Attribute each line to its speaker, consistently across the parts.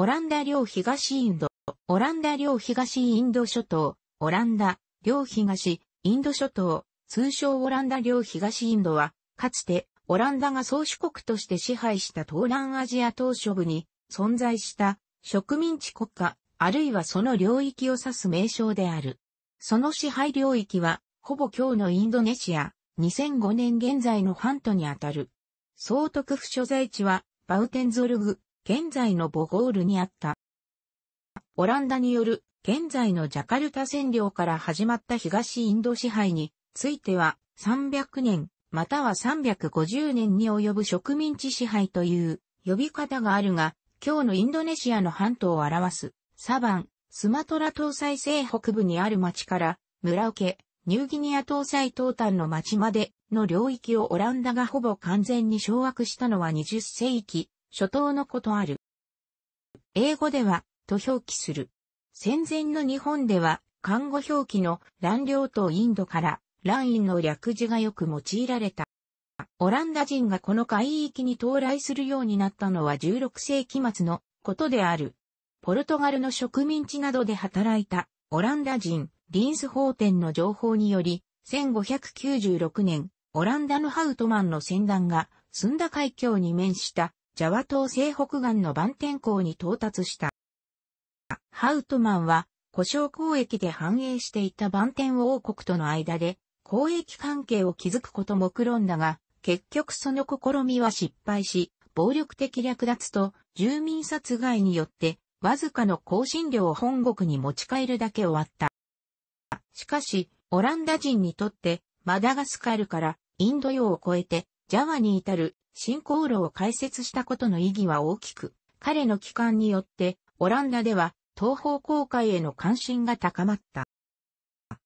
Speaker 1: オランダ領東インド、オランダ領東インド諸島、オランダ領東インド諸島、通称オランダ領東インドは、かつてオランダが宗主国として支配した東南アジア島諸部に存在した植民地国家、あるいはその領域を指す名称である。その支配領域は、ほぼ今日のインドネシア、2005年現在のントにあたる。総督府所在地は、バウテンゾルグ、現在のボゴールにあった。オランダによる現在のジャカルタ占領から始まった東インド支配については300年または350年に及ぶ植民地支配という呼び方があるが、今日のインドネシアの半島を表すサバン、スマトラ搭載西北部にある町から村受け、ニューギニア搭載東端の町までの領域をオランダがほぼ完全に掌握したのは20世紀初頭のことある。英語では、と表記する。戦前の日本では、看護表記の乱領とインドから乱院の略字がよく用いられた。オランダ人がこの海域に到来するようになったのは16世紀末のことである。ポルトガルの植民地などで働いたオランダ人リンス法典の情報により、1596年、オランダのハウトマンの船団がスンダ海峡に面したジャワ島西北岸の万天港に到達した。ハウトマンは、故障交易で繁栄していた万天王国との間で、交易関係を築くことも苦んだが、結局その試みは失敗し、暴力的略奪と住民殺害によって、わずかの香辛料を本国に持ち帰るだけ終わった。しかし、オランダ人にとって、マダガスカルからインド洋を越えてジャワに至る新航路を開設したことの意義は大きく、彼の帰還によってオランダでは東方航海への関心が高まった。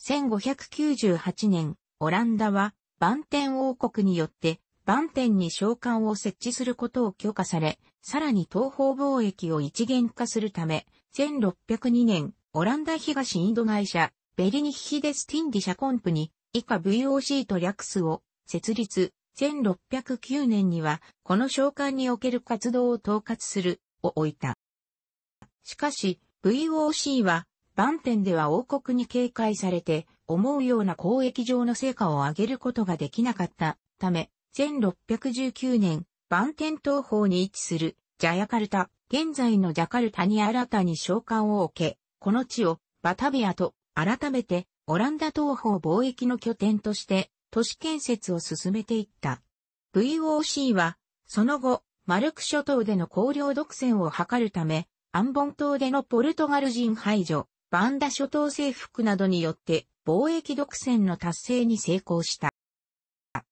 Speaker 1: 1598年、オランダはバンテン王国によってバンテンに召喚を設置することを許可され、さらに東方貿易を一元化するため、1602年、オランダ東インド会社、ベリニヒヒデスティンディ社コンプに、以下 VOC と略すを設立、1609年には、この召喚における活動を統括する、を置いた。しかし、VOC は、番天では王国に警戒されて、思うような交易上の成果を上げることができなかったため、1619年、番天。東方に位置する、ジャヤカルタ、現在のジャカルタに新たに召喚を受け、この地を、バタビアと、改めて、オランダ東方貿易の拠点として、都市建設を進めていった。VOC は、その後、マルク諸島での公領独占を図るため、アンボン島でのポルトガル人排除、バンダ諸島征服などによって貿易独占の達成に成功した。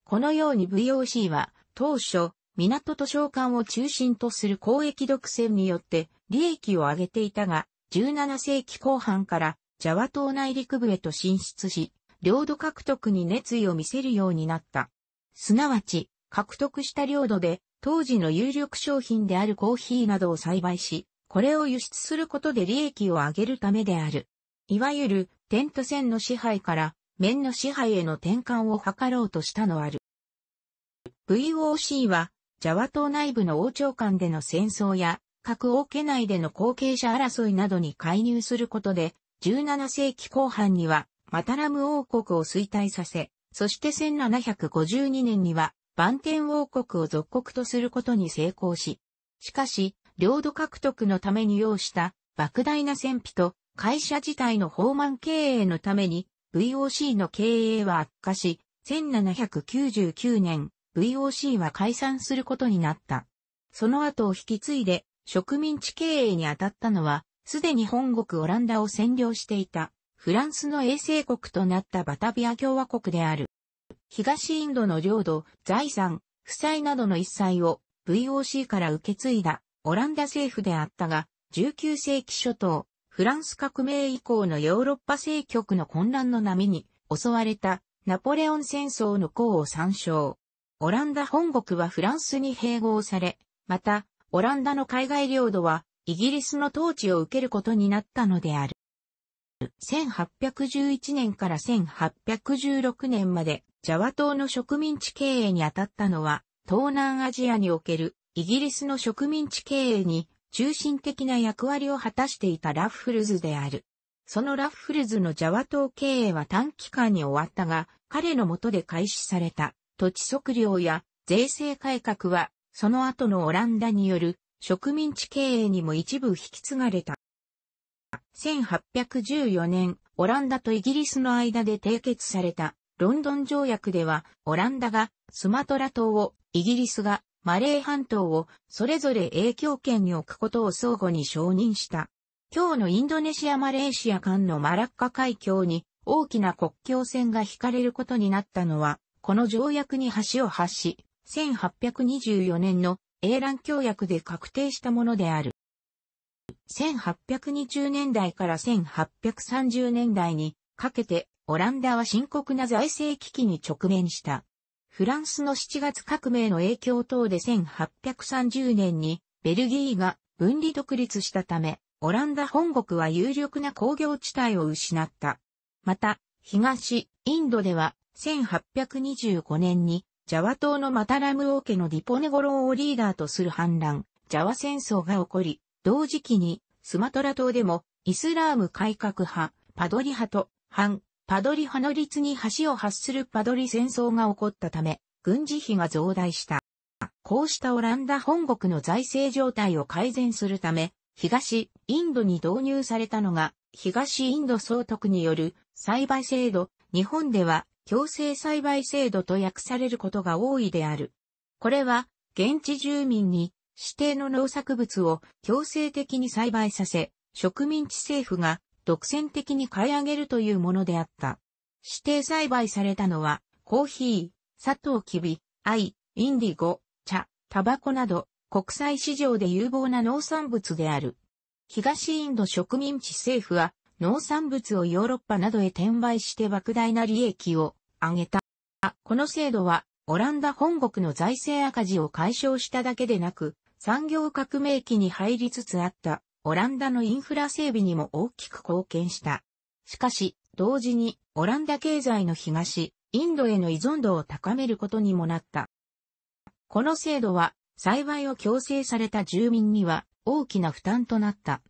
Speaker 1: このように VOC は当初、港と商館を中心とする交易独占によって利益を上げていたが、17世紀後半からジャワ島内陸部へと進出し、領土獲得に熱意を見せるようになった。すなわち、獲得した領土で、当時の有力商品であるコーヒーなどを栽培し、これを輸出することで利益を上げるためである。いわゆる、点と線の支配から、面の支配への転換を図ろうとしたのある。VOC は、ジャワ島内部の王朝間での戦争や、各王家内での後継者争いなどに介入することで、17世紀後半にはマタラム王国を衰退させ、そして1752年には、バンテン王国を属国とすることに成功し、しかし、領土獲得のために要した莫大な戦費と会社自体の放満経営のために VOC の経営は悪化し、1799年 VOC は解散することになった。その後を引き継いで植民地経営に当たったのは、すでに本国オランダを占領していたフランスの衛星国となったバタビア共和国である。東インドの領土、財産、負債などの一切を VOC から受け継いだオランダ政府であったが、19世紀初頭、フランス革命以降のヨーロッパ政局の混乱の波に襲われたナポレオン戦争の功を参照。オランダ本国はフランスに併合され、また、オランダの海外領土はイギリスの統治を受けることになったのである。1811年から1816年まで、ジャワ島の植民地経営に当たったのは、東南アジアにおけるイギリスの植民地経営に中心的な役割を果たしていたラッフルズである。そのラッフルズのジャワ島経営は短期間に終わったが、彼の下で開始された土地測量や税制改革は、その後のオランダによる植民地経営にも一部引き継がれた。1814年、オランダとイギリスの間で締結されたロンドン条約では、オランダがスマトラ島を、イギリスがマレー半島をそれぞれ影響圏に置くことを相互に承認した。今日のインドネシア・マレーシア間のマラッカ海峡に大きな国境線が引かれることになったのは、この条約に橋を発し、1824年の英蘭協約で確定したものである。1820年代から1830年代にかけてオランダは深刻な財政危機に直面した。フランスの7月革命の影響等で1830年にベルギーが分離独立したため、オランダ本国は有力な工業地帯を失った。また、東インドでは1825年にジャワ島のマタラム王家のディポネゴローをリーダーとする反乱、ジャワ戦争が起こり、同時期に、スマトラ島でも、イスラーム改革派、パドリ派と、反、パドリ派の率に橋を発するパドリ戦争が起こったため、軍事費が増大した。こうしたオランダ本国の財政状態を改善するため、東インドに導入されたのが、東インド総督による栽培制度、日本では強制栽培制度と訳されることが多いである。これは、現地住民に指定の農作物を強制的に栽培させ、植民地政府が独占的に買い上げるというものであった。指定栽培されたのは、コーヒー、砂糖キビ、イ、インディゴ、茶、タバコなど、国際市場で有望な農産物である。東インド植民地政府は、農産物をヨーロッパなどへ転売して莫大な利益を上げた。この制度は、オランダ本国の財政赤字を解消しただけでなく、産業革命期に入りつつあったオランダのインフラ整備にも大きく貢献した。しかし、同時にオランダ経済の東、インドへの依存度を高めることにもなった。この制度は栽培を強制された住民には大きな負担となった。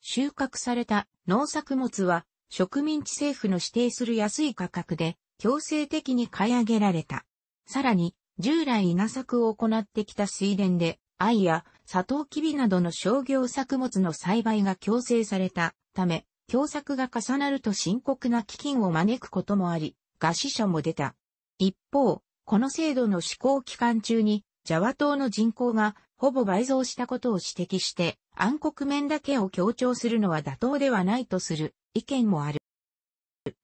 Speaker 1: 収穫された農作物は植民地政府の指定する安い価格で強制的に買い上げられた。さらに、従来稲作を行ってきた水田で藍やサトウキビなどの商業作物の栽培が強制されたため、強作が重なると深刻な飢饉を招くこともあり、餓死者も出た。一方、この制度の施行期間中に、ジャワ島の人口がほぼ倍増したことを指摘して、暗黒面だけを強調するのは妥当ではないとする意見もある。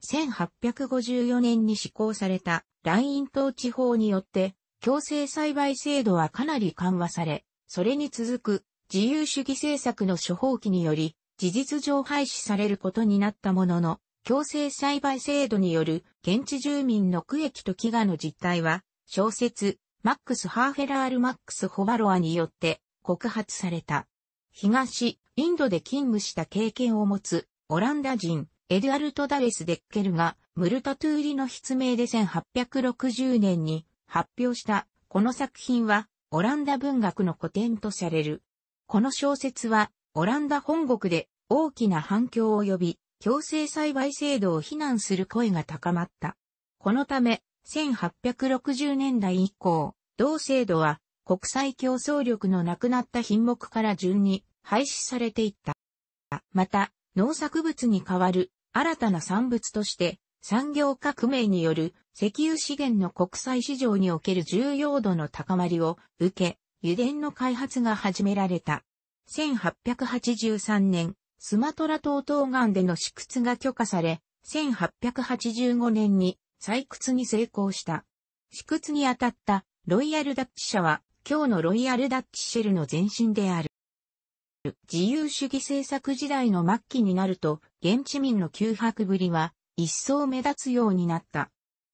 Speaker 1: 1854年に施行されたライン島地方によって、強制栽培制度はかなり緩和され、それに続く自由主義政策の処方期により、事実上廃止されることになったものの、強制栽培制度による現地住民の区域と飢餓の実態は、小説、マックス・ハーフェラール・マックス・ホバロアによって告発された。東、インドで勤務した経験を持つオランダ人、エドアルト・ダレス・デッケルが、ムルタトゥーリの筆名で1860年に発表した、この作品は、オランダ文学の古典とされる。この小説は、オランダ本国で大きな反響を呼び、強制栽培制度を非難する声が高まった。このため、1860年代以降、同制度は国際競争力のなくなった品目から順に廃止されていった。また、農作物に代わる新たな産物として産業革命による石油資源の国際市場における重要度の高まりを受け、油田の開発が始められた。1883年、スマトラ島東岸での試掘が許可され、1885年に採掘に成功した。試掘に当たったロイヤルダッチ社は、今日のロイヤルダッチシェルの前身である。自由主義政策時代の末期になると、現地民の急迫ぶりは一層目立つようになった。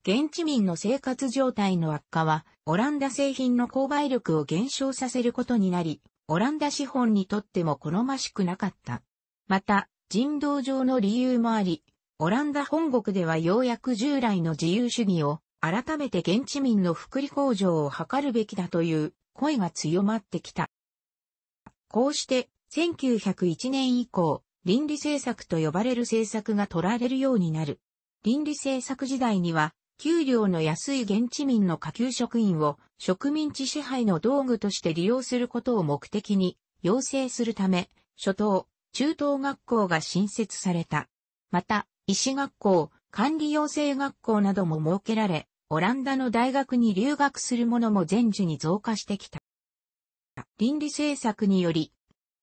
Speaker 1: 現地民の生活状態の悪化は、オランダ製品の購買力を減少させることになり、オランダ資本にとっても好ましくなかった。また、人道上の理由もあり、オランダ本国ではようやく従来の自由主義を、改めて現地民の福利向上を図るべきだという声が強まってきた。こうして、1901年以降、倫理政策と呼ばれる政策が取られるようになる。倫理政策時代には、給料の安い現地民の下級職員を植民地支配の道具として利用することを目的に要請するため、初等、中等学校が新設された。また、医師学校、管理養成学校なども設けられ、オランダの大学に留学する者も全時に増加してきた。倫理政策により、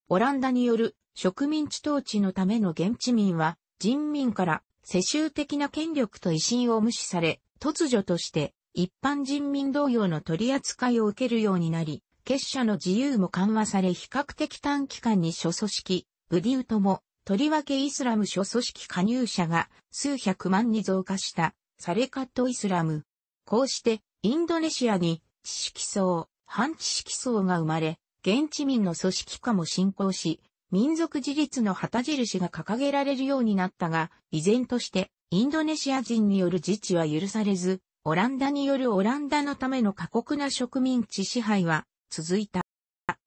Speaker 1: オランダによる植民地統治のための現地民は人民から世襲的な権力と威信を無視され、突如として一般人民同様の取り扱いを受けるようになり、結社の自由も緩和され比較的短期間に諸組織、ブディウトも、とりわけイスラム諸組織加入者が数百万に増加したサレカットイスラム。こうしてインドネシアに知識層、反知識層が生まれ、現地民の組織化も進行し、民族自立の旗印が掲げられるようになったが、依然としてインドネシア人による自治は許されず、オランダによるオランダのための過酷な植民地支配は続いた。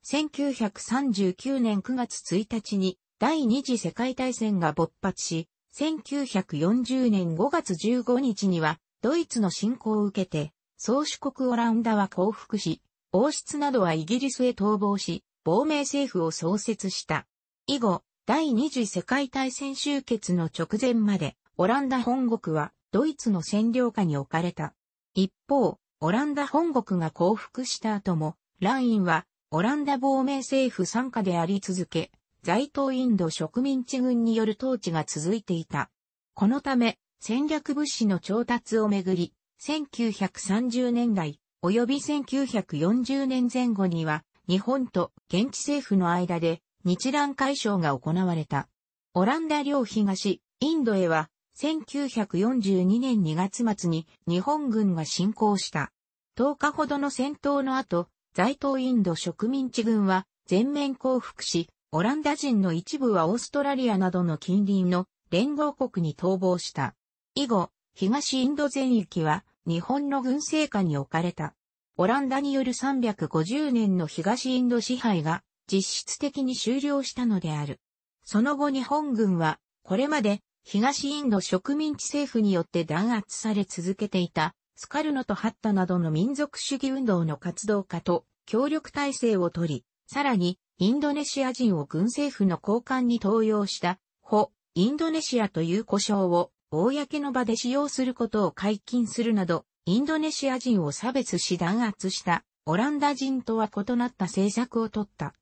Speaker 1: 1939年9月1日に第二次世界大戦が勃発し、1940年5月15日にはドイツの侵攻を受けて、宗主国オランダは降伏し、王室などはイギリスへ逃亡し、亡命政府を創設した。以後、第二次世界大戦終結の直前まで、オランダ本国はドイツの占領下に置かれた。一方、オランダ本国が降伏した後も、ラインはオランダ亡命政府参加であり続け、在東インド植民地軍による統治が続いていた。このため、戦略物資の調達をめぐり、1930年代、及び1940年前後には、日本と現地政府の間で日蘭解消が行われた。オランダ領東、インドへは、1942年2月末に日本軍が侵攻した。10日ほどの戦闘の後、在東インド植民地軍は全面降伏し、オランダ人の一部はオーストラリアなどの近隣の連合国に逃亡した。以後、東インド全域は日本の軍政下に置かれた。オランダによる350年の東インド支配が実質的に終了したのである。その後日本軍はこれまで東インド植民地政府によって弾圧され続けていたスカルノとハッタなどの民族主義運動の活動家と協力体制をとり、さらにインドネシア人を軍政府の高官に登用した、ホ・インドネシアという故障を公の場で使用することを解禁するなど、インドネシア人を差別し弾圧したオランダ人とは異なった政策を取った。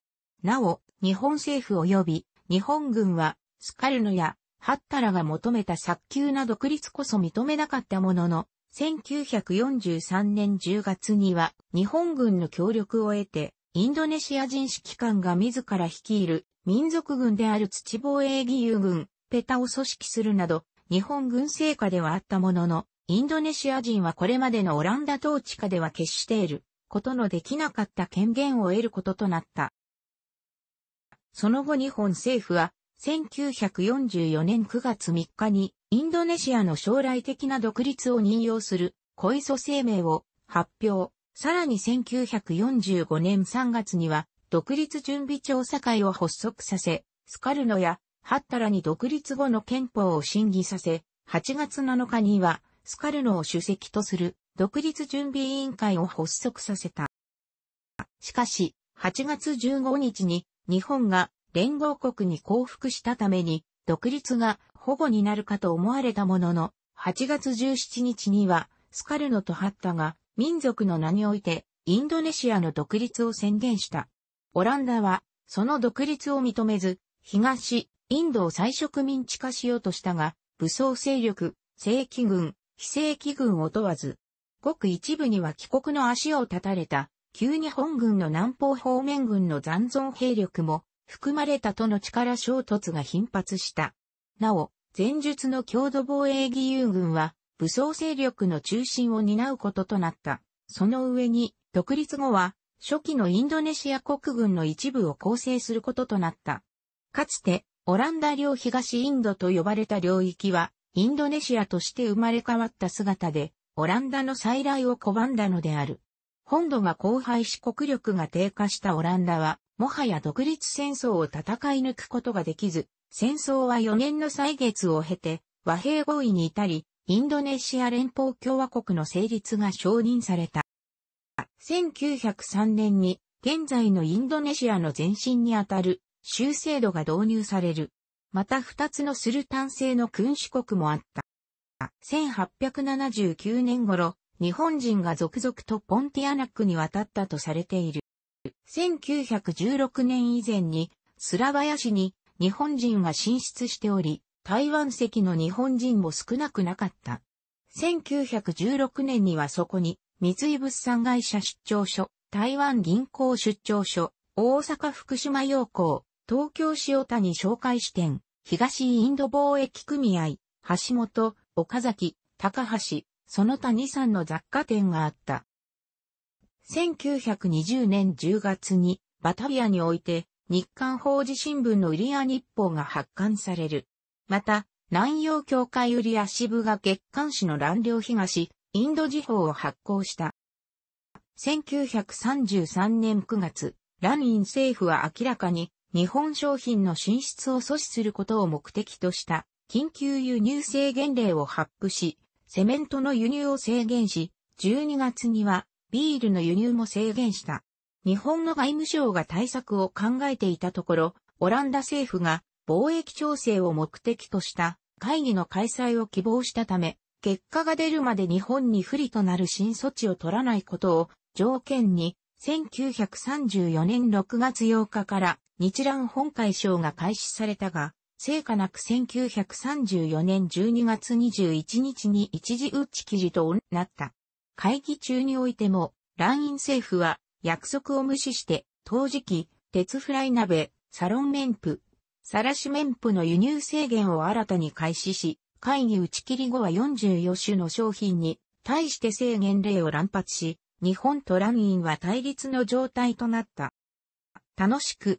Speaker 1: なお、日本政府及び日本軍はスカルノやハッタラが求めた早急な独立こそ認めなかったものの、1943年10月には日本軍の協力を得て、インドネシア人指揮官が自ら率いる民族軍である土防衛義勇軍、ペタを組織するなど、日本軍政下ではあったものの、インドネシア人はこれまでのオランダ統治下では決して得ることのできなかった権限を得ることとなった。その後日本政府は1944年9月3日にインドネシアの将来的な独立を任用する小磯声明を発表。さらに1945年3月には独立準備調査会を発足させ、スカルノやハッタラに独立後の憲法を審議させ、8月7日には、スカルノを主席とする独立準備委員会を発足させた。しかし、8月15日に日本が連合国に降伏したために、独立が保護になるかと思われたものの、8月17日には、スカルノとハッタが民族の名において、インドネシアの独立を宣言した。オランダは、その独立を認めず、東、インドを再植民地化しようとしたが、武装勢力、正規軍、非正規軍を問わず、ごく一部には帰国の足を立たれた、旧日本軍の南方方面軍の残存兵力も含まれたとの力衝突が頻発した。なお、前述の郷土防衛義勇軍は武装勢力の中心を担うこととなった。その上に、独立後は初期のインドネシア国軍の一部を構成することとなった。かつて、オランダ領東インドと呼ばれた領域は、インドネシアとして生まれ変わった姿で、オランダの再来を拒んだのである。本土が荒廃し国力が低下したオランダは、もはや独立戦争を戦い抜くことができず、戦争は4年の歳月を経て、和平合意に至り、インドネシア連邦共和国の成立が承認された。1903年に、現在のインドネシアの前身にあたる州制度が導入される。また二つのスルタン制の君主国もあった。1879年頃、日本人が続々とポンティアナックに渡ったとされている。1916年以前に、スラバヤ市に日本人が進出しており、台湾籍の日本人も少なくなかった。1916年にはそこに、三井物産会社出張所、台湾銀行出張所、大阪福島洋行、東京塩谷紹介支店、東インド貿易組合、橋本、岡崎、高橋、その他2、3の雑貨店があった。1920年10月にバタビアにおいて日刊法事新聞の売り屋日報が発刊される。また、南洋協会売り屋支部が月刊誌の乱量東、インド時報を発行した。1933年9月、ランイン政府は明らかに日本商品の進出を阻止することを目的とした緊急輸入制限令を発布し、セメントの輸入を制限し、12月にはビールの輸入も制限した。日本の外務省が対策を考えていたところ、オランダ政府が貿易調整を目的とした会議の開催を希望したため、結果が出るまで日本に不利となる新措置を取らないことを条件に、1934年6月8日から日蘭本会賞が開始されたが、成果なく1934年12月21日に一時打ち記事となった。会議中においても、蘭院政府は約束を無視して、陶磁器、鉄フライ鍋、サロン綿布、サラシ綿布の輸入制限を新たに開始し、会議打ち切り後は44種の商品に対して制限令を乱発し、日本と蘭院は対立の状態となった。楽しく、